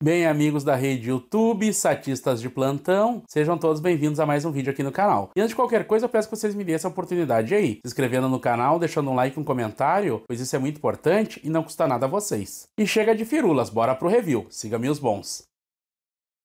Bem, amigos da rede YouTube, satistas de plantão, sejam todos bem-vindos a mais um vídeo aqui no canal. E antes de qualquer coisa, eu peço que vocês me deem essa oportunidade aí, se inscrevendo no canal, deixando um like, um comentário, pois isso é muito importante e não custa nada a vocês. E chega de firulas, bora pro review, siga-me os bons.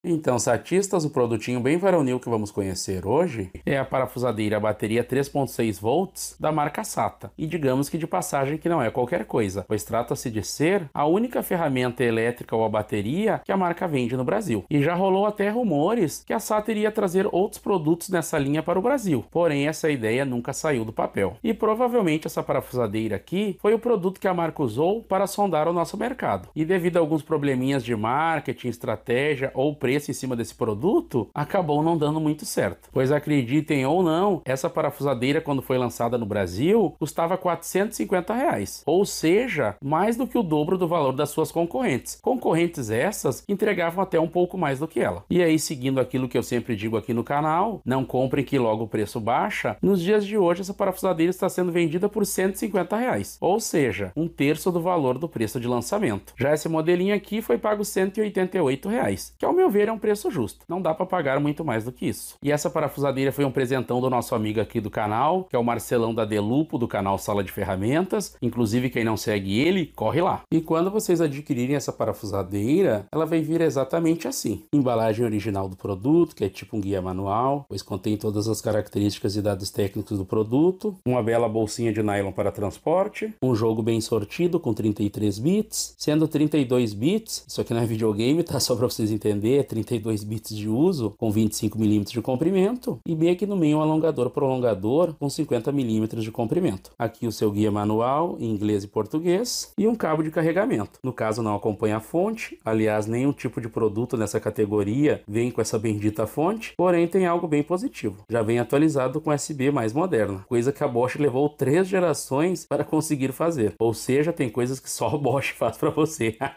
Então, satistas, o produtinho bem varonil que vamos conhecer hoje é a parafusadeira bateria 3.6 volts da marca SATA. E digamos que de passagem que não é qualquer coisa, pois trata-se de ser a única ferramenta elétrica ou a bateria que a marca vende no Brasil. E já rolou até rumores que a SATA iria trazer outros produtos nessa linha para o Brasil. Porém, essa ideia nunca saiu do papel. E provavelmente essa parafusadeira aqui foi o produto que a marca usou para sondar o nosso mercado. E devido a alguns probleminhas de marketing, estratégia ou preço preço em cima desse produto acabou não dando muito certo. Pois acreditem ou não, essa parafusadeira quando foi lançada no Brasil custava 450 reais, ou seja, mais do que o dobro do valor das suas concorrentes. Concorrentes essas entregavam até um pouco mais do que ela. E aí, seguindo aquilo que eu sempre digo aqui no canal, não compre que logo o preço baixa. Nos dias de hoje, essa parafusadeira está sendo vendida por 150 reais, ou seja, um terço do valor do preço de lançamento. Já esse modelinho aqui foi pago 188 reais, que ao meu ver primeiro é um preço justo, não dá para pagar muito mais do que isso. E essa parafusadeira foi um presentão do nosso amigo aqui do canal, que é o Marcelão da Delupo, do canal Sala de Ferramentas. Inclusive, quem não segue ele, corre lá. E quando vocês adquirirem essa parafusadeira, ela vai vir exatamente assim. Embalagem original do produto, que é tipo um guia manual, pois contém todas as características e dados técnicos do produto, uma bela bolsinha de nylon para transporte, um jogo bem sortido com 33 bits, sendo 32 bits, isso aqui não é videogame, tá? Só para vocês entenderem, 32 bits de uso, com 25 mm de comprimento, e bem aqui no meio um alongador prolongador com 50 mm de comprimento. Aqui o seu guia manual, em inglês e português, e um cabo de carregamento. No caso não acompanha a fonte, aliás, nenhum tipo de produto nessa categoria vem com essa bendita fonte, porém tem algo bem positivo. Já vem atualizado com USB mais moderna, coisa que a Bosch levou três gerações para conseguir fazer. Ou seja, tem coisas que só a Bosch faz para você.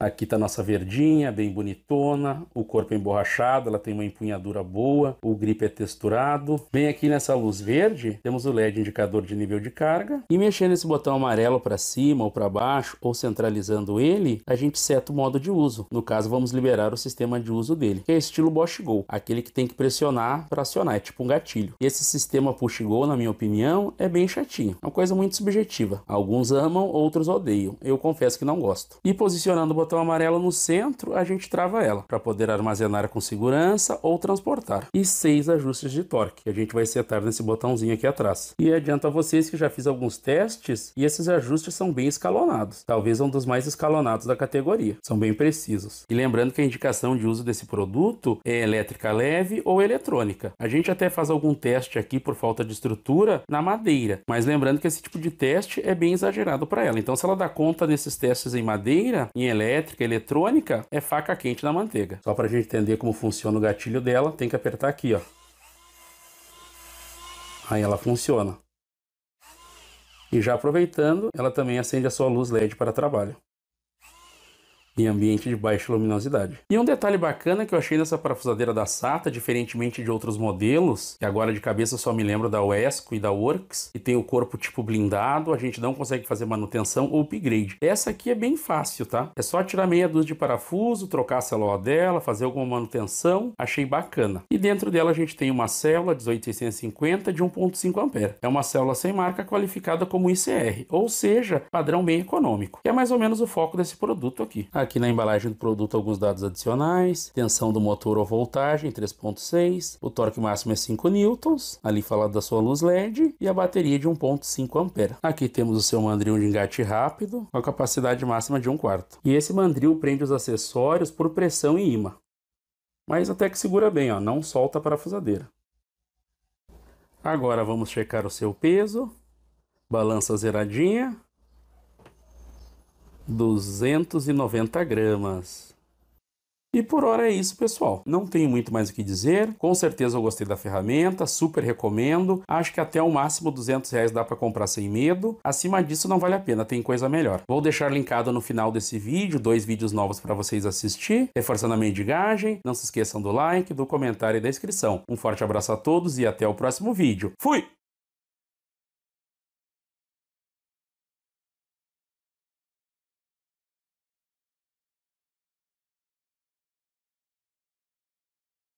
Tá aqui está nossa verdinha, bem bonitona, o corpo é emborrachado, ela tem uma empunhadura boa, o grip é texturado. Bem aqui nessa luz verde, temos o LED indicador de nível de carga. E mexendo esse botão amarelo para cima ou para baixo, ou centralizando ele, a gente seta o modo de uso. No caso, vamos liberar o sistema de uso dele, que é estilo Bosch Go, aquele que tem que pressionar para acionar, é tipo um gatilho. Esse sistema Push Go, na minha opinião, é bem chatinho, é uma coisa muito subjetiva. Alguns amam, outros odeiam. Eu confesso que não gosto. E posicionando o botão botão amarelo no centro, a gente trava ela para poder armazenar com segurança ou transportar. E seis ajustes de torque que a gente vai setar nesse botãozinho aqui atrás. E adianto a vocês que já fiz alguns testes e esses ajustes são bem escalonados, talvez um dos mais escalonados da categoria. São bem precisos. E lembrando que a indicação de uso desse produto é elétrica leve ou eletrônica. A gente até faz algum teste aqui por falta de estrutura na madeira, mas lembrando que esse tipo de teste é bem exagerado para ela. Então, se ela dá conta nesses testes em madeira, em elétrica elétrica, eletrônica, é faca quente na manteiga. Só para a gente entender como funciona o gatilho dela, tem que apertar aqui, ó. Aí ela funciona. E já aproveitando, ela também acende a sua luz LED para trabalho em ambiente de baixa luminosidade. E um detalhe bacana que eu achei nessa parafusadeira da SATA, diferentemente de outros modelos, que agora de cabeça só me lembro da Wesco e da Works, que tem o corpo tipo blindado, a gente não consegue fazer manutenção ou upgrade. Essa aqui é bem fácil, tá? É só tirar meia dúzia de parafuso, trocar a célula dela, fazer alguma manutenção, achei bacana. E dentro dela a gente tem uma célula 18650 de 1.5 a É uma célula sem marca qualificada como ICR, ou seja, padrão bem econômico. Que é mais ou menos o foco desse produto aqui. aqui aqui na embalagem do produto alguns dados adicionais, tensão do motor ou voltagem 3.6, o torque máximo é 5 N, ali falado da sua luz LED e a bateria de 1.5 ampere. Aqui temos o seu mandril de engate rápido, com a capacidade máxima de 1 quarto. E esse mandril prende os acessórios por pressão e imã. Mas até que segura bem, ó, não solta a parafusadeira. Agora vamos checar o seu peso, balança zeradinha, 290 gramas. E por hora é isso, pessoal. Não tenho muito mais o que dizer. Com certeza eu gostei da ferramenta, super recomendo. Acho que até o máximo 200 reais dá para comprar sem medo. Acima disso não vale a pena, tem coisa melhor. Vou deixar linkado no final desse vídeo dois vídeos novos para vocês assistir, reforçando a mendigagem. Não se esqueçam do like, do comentário e da inscrição. Um forte abraço a todos e até o próximo vídeo. Fui!